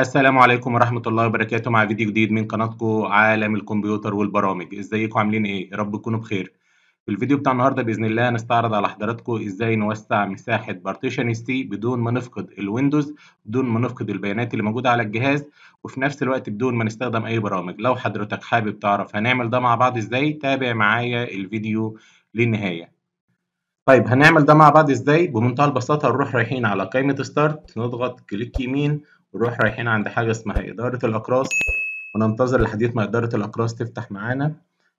السلام عليكم ورحمة الله وبركاته مع فيديو جديد من قناتكم عالم الكمبيوتر والبرامج ازيكم عاملين ايه يا رب تكونوا بخير في الفيديو بتاع النهارده باذن الله هنستعرض على حضراتكم ازاي نوسع مساحه بارتيشن سي بدون ما نفقد الويندوز بدون ما نفقد البيانات اللي موجوده على الجهاز وفي نفس الوقت بدون ما نستخدم اي برامج لو حضرتك حابب تعرف هنعمل ده مع بعض ازاي تابع معايا الفيديو للنهايه طيب هنعمل ده مع بعض ازاي بمنتهى البساطه نروح رايحين على قائمه ستارت نضغط كليك يمين نروح رايحين عند حاجة اسمها إدارة الأقراص وننتظر لحد ما إدارة الأقراص تفتح معانا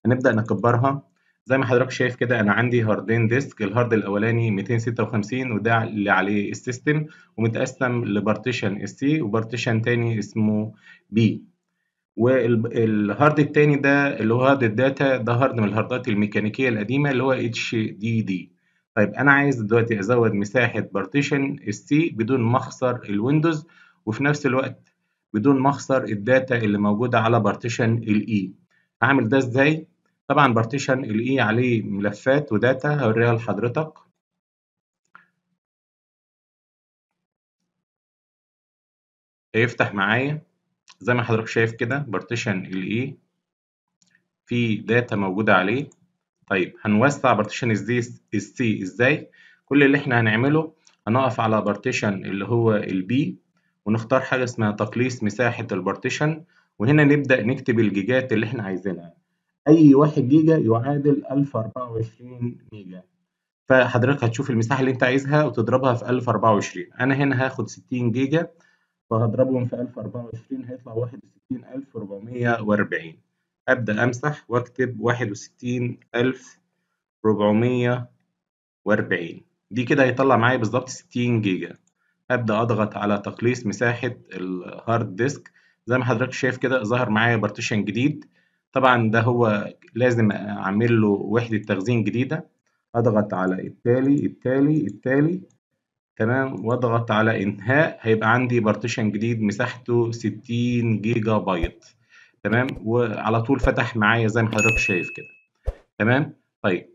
هنبدأ نكبرها زي ما حضرتك شايف كده أنا عندي هاردين ديسك الهارد الأولاني 256 وده اللي عليه السيستم ومتقسم لبارتيشن C وبارتيشن تاني اسمه بي والهارد التاني ده اللي هو هارد الداتا ده هارد من الهاردات الميكانيكية القديمة اللي هو اتش دي دي طيب أنا عايز دلوقتي أزود مساحة بارتيشن C بدون ما أخسر الويندوز وفي نفس الوقت بدون ما اخسر الداتا اللي موجوده على بارتيشن الاي e. هعمل ده ازاي طبعا بارتيشن الاي e عليه ملفات وداتا هوريها لحضرتك هيفتح معايا زي ما حضرتك شايف كده بارتيشن الاي e في داتا موجوده عليه طيب هنوسع بارتيشن السي ازاي كل اللي احنا هنعمله هنقف على بارتيشن اللي هو البي ونختار حاجة اسمها تقليص مساحة البارتيشن وهنا نبدأ نكتب الجيجات اللي احنا عايزينها أي واحد جيجا يعادل 1024 ميجا فحضرتك هتشوف المساحة اللي انت عايزها وتضربها في 1024 أنا هنا هاخد 60 جيجا فهضربهم في 1024 هيطلع 61440 أبدأ أمسح وأكتب 61440 دي كده هيطلع معايا بالظبط 60 جيجا ابدا أضغط على تقليص مساحة الهارد ديسك زي ما حضرتك شايف كده ظهر معايا بارتيشن جديد طبعا ده هو لازم أعمل له وحدة تخزين جديدة أضغط على التالي التالي التالي تمام وأضغط على إنهاء هيبقى عندي بارتيشن جديد مساحته 60 جيجا بايت تمام وعلى طول فتح معايا زي ما حضرتك شايف كده تمام طيب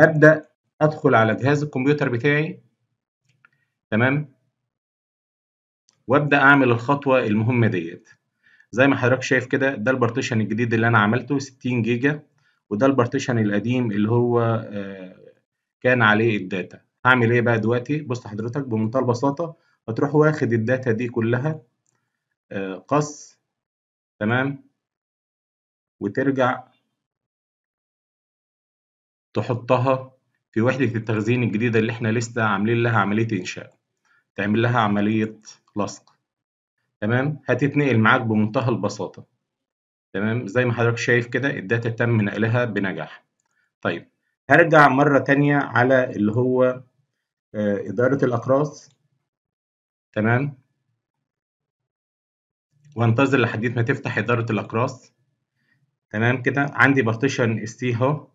أبدأ أدخل على جهاز الكمبيوتر بتاعي تمام وابدا اعمل الخطوه المهمه ديت زي ما حضرتك شايف كده ده البارتيشن الجديد اللي انا عملته 60 جيجا وده البارتيشن القديم اللي هو آه، كان عليه الداتا هعمل ايه بقى دلوقتي بص حضرتك بمنتهى البساطه هتروح واخد الداتا دي كلها آه، قص تمام وترجع تحطها في وحده التخزين الجديده اللي احنا لسه عاملين لها عمليه انشاء تعمل لها عمليه لصق تمام هتتنقل معاك بمنتهى البساطة تمام زي ما حضرتك شايف كده الداتا تم نقلها بنجاح طيب هرجع مرة تانية على اللي هو آه، إدارة الأقراص تمام وانتظر لحد ما تفتح إدارة الأقراص تمام كده عندي بارتيشن اس تي اهو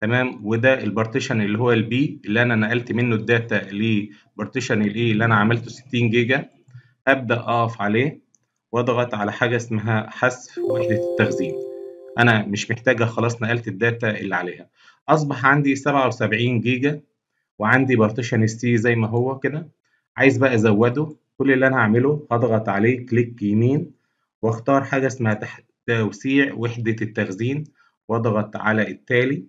تمام وده البارتيشن اللي هو البي اللي انا نقلت منه الداتا لبارتيشن الاي e اللي انا عملته 60 جيجا أبدأ أقف عليه وأضغط على حاجة اسمها حذف وحدة التخزين أنا مش محتاجة خلاص نقلت الداتا اللي عليها أصبح عندي 77 جيجا وعندي بارتيشن سي زي ما هو كده عايز بقى أزوده كل اللي أنا هعمله هضغط عليه كليك يمين واختار حاجة اسمها توسيع وحدة التخزين واضغط على التالي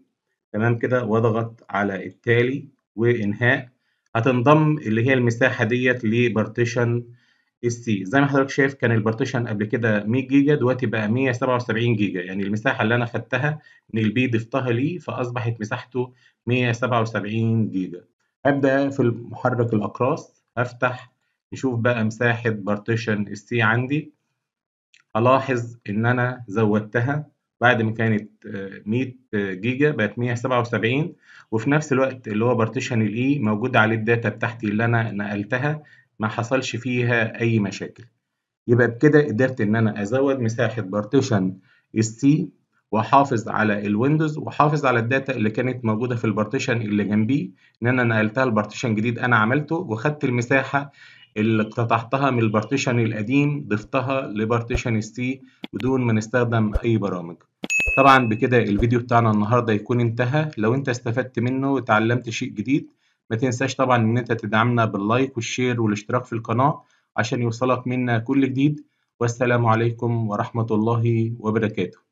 تمام كده واضغط على التالي وإنهاء هتنضم اللي هي المساحة ديت لبارتيشن اس سي زي ما حضرتك شايف كان البارتيشن قبل كده 100 جيجا دلوقتي بقى 177 جيجا يعني المساحه اللي انا خدتها من البي ضفتها ليه فاصبحت مساحته 177 جيجا ابدا في محرك الاقراص افتح نشوف بقى مساحه بارتيشن اس سي عندي الاحظ ان انا زودتها بعد ما كانت 100 آه، جيجا بقت 177 وفي نفس الوقت اللي هو بارتيشن الاي e موجود عليه الداتا بتاعتي اللي انا نقلتها ما حصلش فيها أي مشاكل يبقى بكده قدرت إن أنا أزود مساحة بارتيشن السي واحافظ على الويندوز واحافظ على الداتا اللي كانت موجوده في البارتيشن اللي جنبيه ان انا نقلتها لبارتيشن جديد انا عملته وخدت المساحه اللي اقتطعتها من البارتيشن القديم ضفتها لبارتيشن السي بدون ما نستخدم اي برامج طبعا بكده الفيديو بتاعنا النهارده يكون انتهى لو انت استفدت منه وتعلمت شيء جديد ما تنساش طبعا ان انت تدعمنا باللايك والشير والاشتراك في القناة عشان يوصلك منا كل جديد والسلام عليكم ورحمة الله وبركاته